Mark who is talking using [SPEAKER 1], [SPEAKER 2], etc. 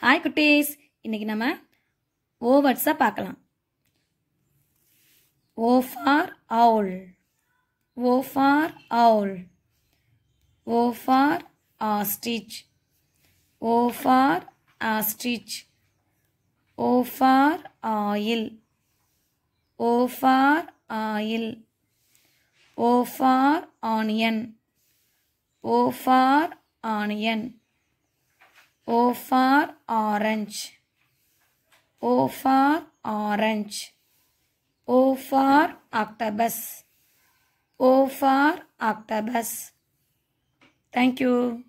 [SPEAKER 1] Hi குட்டீஸ் இன்றைக்கி நம்ம ஓ வேர்ட்ஸாக பார்க்கலாம் O for owl O for owl O for ostrich O for ostrich O for oil O for oil O for onion O for onion O for orange. O for orange. O for octopus. O for octopus. Thank you.